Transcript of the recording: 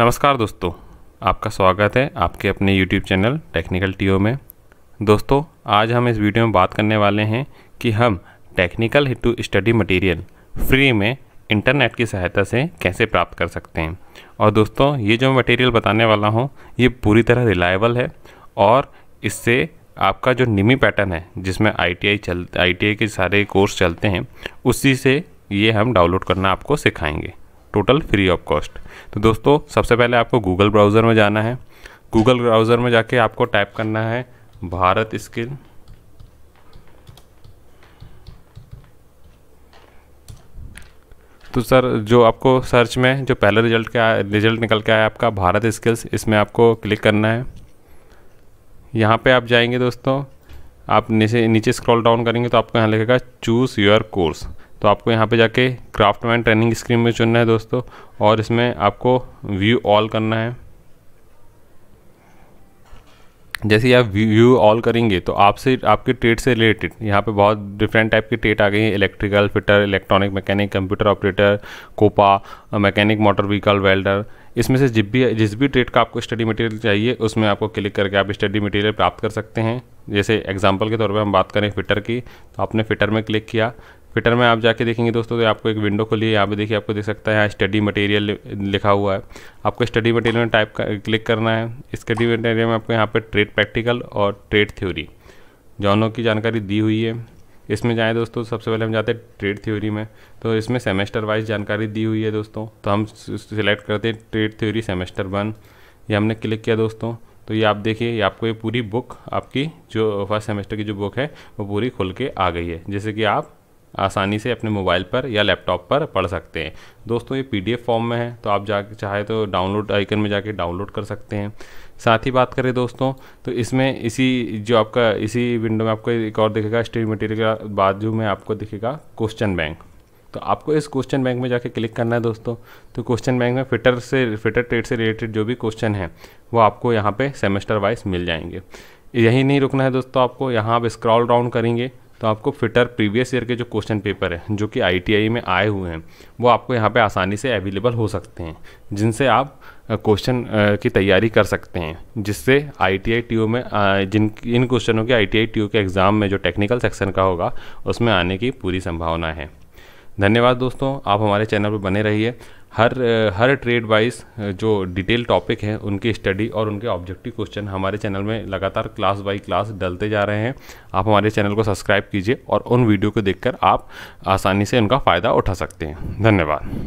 नमस्कार दोस्तों आपका स्वागत है आपके अपने YouTube चैनल टेक्निकल टी में दोस्तों आज हम इस वीडियो में बात करने वाले हैं कि हम टेक्निकल हिटू स्टडी मटेरियल फ्री में इंटरनेट की सहायता से कैसे प्राप्त कर सकते हैं और दोस्तों ये जो मटेरियल बताने वाला हूँ ये पूरी तरह रिलायबल है और इससे आपका जो निमी पैटर्न है जिसमें आई चल आई के सारे कोर्स चलते हैं उसी से ये हम डाउनलोड करना आपको सिखाएंगे टोटल फ्री ऑफ कॉस्ट तो दोस्तों सबसे पहले आपको गूगल ब्राउज़र में जाना है गूगल ब्राउज़र में जाके आपको टाइप करना है भारत स्किल तो सर जो आपको सर्च में जो पहला रिजल्ट का रिजल्ट निकल के आया आपका भारत स्किल्स इसमें आपको क्लिक करना है यहाँ पे आप जाएंगे दोस्तों आप नीचे नीचे स्क्रॉल डाउन करेंगे तो आपको यहाँ लिखेगा चूज़ योर कोर्स तो आपको यहाँ पे जाके क्राफ्ट मैन ट्रेनिंग स्क्रीन में चुनना है दोस्तों और इसमें आपको व्यू ऑल करना है जैसे आप व्यू ऑल करेंगे तो आपसे आपके ट्रेड से रिलेटेड यहाँ पे बहुत डिफरेंट टाइप के ट्रेड आ गए हैं electrical fitter electronic mechanic computer operator COPA mechanic motor vehicle welder इसमें से जिस भी जिस भी ट्रेड का आपको स्टडी मटेरियल चाहिए उसमें आपको क्लिक करके आप स्टडी मटेरियल प्राप्त कर सकते हैं जैसे एग्जाम्पल के तौर पर हम बात करें फिटर की तो आपने फिटर में क्लिक किया ट्विटर में आप जाके देखेंगे दोस्तों तो आपको एक विंडो खुली है यहाँ पे देखिए आपको देख सकता है यहाँ स्टडी मटेरियल लिखा हुआ है आपको स्टडी मटेरियल में टाइप कर, क्लिक करना है स्टडी मटेरियल में आपको यहाँ पर ट्रेड प्रैक्टिकल और ट्रेड थ्योरी दोनों की जानकारी दी हुई है इसमें जाएँ दोस्तों सबसे पहले हम जाते हैं ट्रेड थ्योरी में तो इसमें सेमेस्टर वाइज जानकारी दी हुई है दोस्तों तो हम सिलेक्ट करते हैं ट्रेड थ्योरी सेमेस्टर वन ये हमने क्लिक किया दोस्तों तो ये आप देखिए ये आपको ये पूरी बुक आपकी जो फर्स्ट सेमेस्टर की जो बुक है वो पूरी खुल के आ गई है जैसे कि आप आसानी से अपने मोबाइल पर या लैपटॉप पर पढ़ सकते हैं दोस्तों ये पी फॉर्म में है तो आप जा चाहे तो डाउनलोड आइकन में जाके डाउनलोड कर सकते हैं साथ ही बात करें दोस्तों तो इसमें इसी जो आपका इसी विंडो में आपको एक और दिखेगा स्टडी मटेरियल बाद जो में आपको दिखेगा क्वेश्चन बैंक तो आपको इस क्वेश्चन बैंक में जाके क्लिक करना है दोस्तों तो क्वेश्चन बैंक में फिटर से फिटर ट्रेड से रिलेटेड जो भी क्वेश्चन है वो आपको यहाँ पे सेमेस्टर वाइज मिल जाएंगे यही नहीं रुकना है दोस्तों आपको यहाँ आप स्क्रॉल डाउन करेंगे तो आपको फिटर प्रीवियस ईयर के जो क्वेश्चन पेपर है जो कि आई में आए हुए हैं वो आपको यहाँ पर आसानी से अवेलेबल हो सकते हैं जिनसे आप क्वेश्चन की तैयारी कर सकते हैं जिससे आई टी आई टी में जिन इन क्वेश्चनों के आई टी आई टी के एग्ज़ाम में जो टेक्निकल सेक्शन का होगा उसमें आने की पूरी संभावना है धन्यवाद दोस्तों आप हमारे चैनल पर बने रहिए हर हर ट्रेड वाइज जो डिटेल टॉपिक हैं उनकी स्टडी और उनके ऑब्जेक्टिव क्वेश्चन हमारे चैनल में लगातार क्लास बाई क्लास डलते जा रहे हैं आप हमारे चैनल को सब्सक्राइब कीजिए और उन वीडियो को देखकर आप आसानी से उनका फ़ायदा उठा सकते हैं धन्यवाद